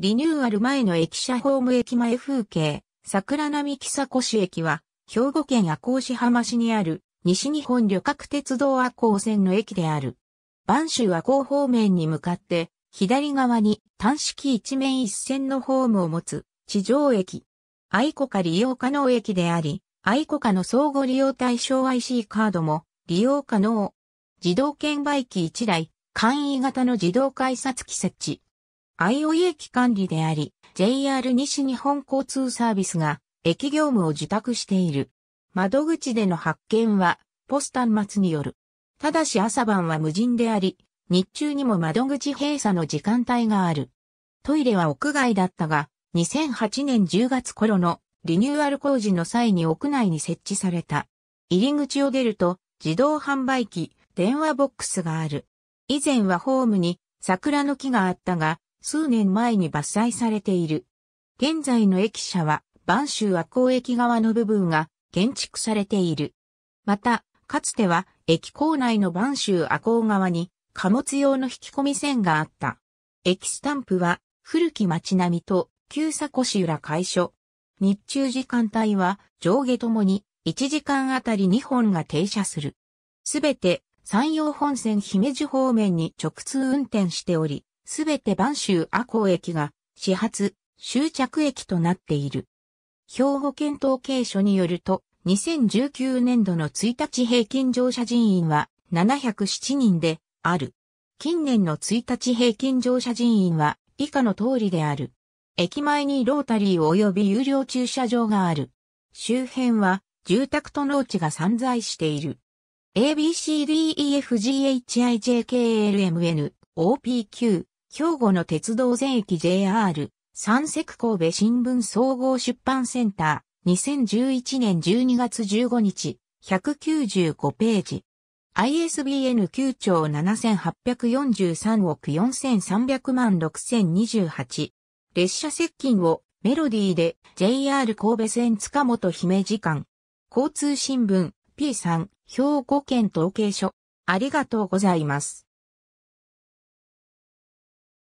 リニューアル前の駅舎ホーム駅前風景、桜並木佐越駅は、兵庫県赤穂市浜市にある、西日本旅客鉄道赤穂線の駅である。播州赤穂方面に向かって、左側に単式一面一線のホームを持つ、地上駅。愛子か利用可能駅であり、愛子かの相互利用対象 IC カードも利用可能。自動券売機1台、簡易型の自動改札機設置。IOE 駅管理であり、JR 西日本交通サービスが駅業務を受託している。窓口での発見は、ポスター末による。ただし朝晩は無人であり、日中にも窓口閉鎖の時間帯がある。トイレは屋外だったが、2008年10月頃のリニューアル工事の際に屋内に設置された。入り口を出ると、自動販売機、電話ボックスがある。以前はホームに桜の木があったが、数年前に伐採されている。現在の駅舎は、万州赤港駅側の部分が建築されている。また、かつては、駅構内の万州赤港側に、貨物用の引き込み線があった。駅スタンプは、古き町並みと、旧佐古市裏会所。日中時間帯は、上下ともに、1時間あたり2本が停車する。すべて、山陽本線姫路方面に直通運転しており、すべて万州阿公駅が始発、終着駅となっている。兵庫県統計所によると、2019年度の1日平均乗車人員は707人である。近年の1日平均乗車人員は以下の通りである。駅前にロータリー及び有料駐車場がある。周辺は住宅と農地が散在している。ABCDEFGHIJKLMN OPQ 兵庫の鉄道全域 JR、三石神戸新聞総合出版センター、2011年12月15日、195ページ。ISBN 9兆7843億4300万6028。列車接近をメロディーで JR 神戸線塚本姫時間。交通新聞 P さん、兵庫県統計所。ありがとうございます。